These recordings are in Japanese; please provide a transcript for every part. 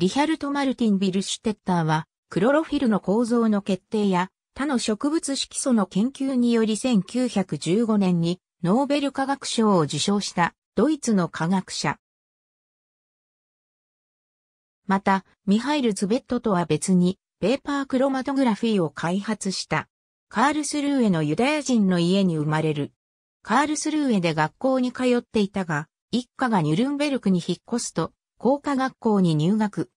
リヒャルト・マルティン・ビルシュテッターは、クロロフィルの構造の決定や、他の植物色素の研究により1915年にノーベル化学賞を受賞したドイツの科学者。また、ミハイル・ズベットとは別に、ペーパークロマトグラフィーを開発した。カールスルーエのユダヤ人の家に生まれる。カールスルーエで学校に通っていたが、一家がニュルンベルクに引っ越すと、工科学校に入学。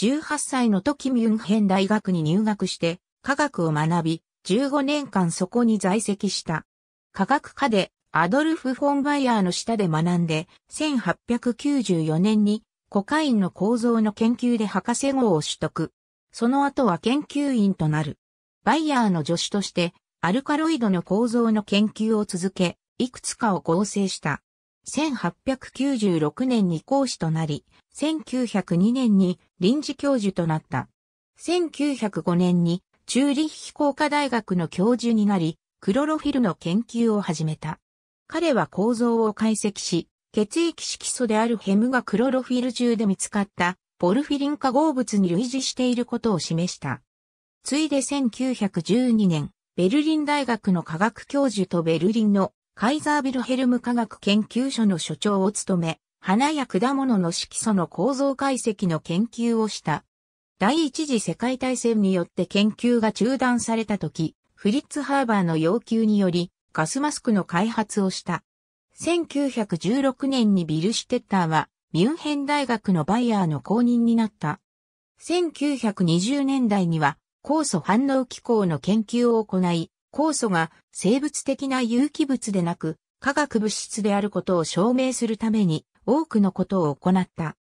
18歳の時ミュンヘン大学に入学して、科学を学び、15年間そこに在籍した。科学科でアドルフ・フォン・バイヤーの下で学んで、1894年にコカインの構造の研究で博士号を取得。その後は研究員となる。バイヤーの助手として、アルカロイドの構造の研究を続け、いくつかを合成した。1896年に講師となり、1902年に臨時教授となった。1905年にチューリッヒ工科大学の教授になり、クロロフィルの研究を始めた。彼は構造を解析し、血液色素であるヘムがクロロフィル中で見つかったポルフィリン化合物に類似していることを示した。ついで1912年、ベルリン大学の科学教授とベルリンのカイザービルヘルム科学研究所の所長を務め、花や果物の色素の構造解析の研究をした。第一次世界大戦によって研究が中断された時、フリッツ・ハーバーの要求により、ガスマスクの開発をした。1916年にビル・シュテッターは、ミュンヘン大学のバイヤーの公認になった。1920年代には、酵素反応機構の研究を行い、酵素が生物的な有機物でなく化学物質であることを証明するために多くのことを行った。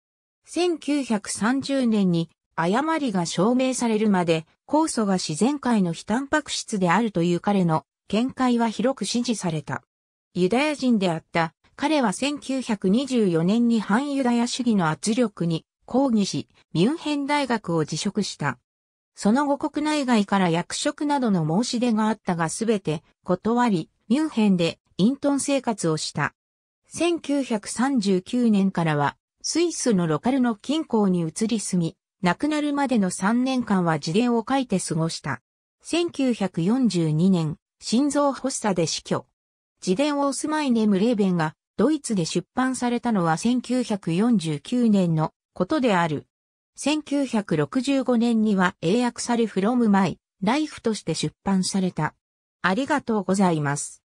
1930年に誤りが証明されるまで酵素が自然界の非タンパク質であるという彼の見解は広く支持された。ユダヤ人であった彼は1924年に反ユダヤ主義の圧力に抗議し、ミュンヘン大学を辞職した。その後国内外から役職などの申し出があったがすべて断り、ミュンヘンで隠遁生活をした。1939年からは、スイスのロカルの近郊に移り住み、亡くなるまでの3年間は自伝を書いて過ごした。1942年、心臓発作で死去。自伝を住まいネムレーベンがドイツで出版されたのは1949年のことである。1965年には英訳され from my life として出版された。ありがとうございます。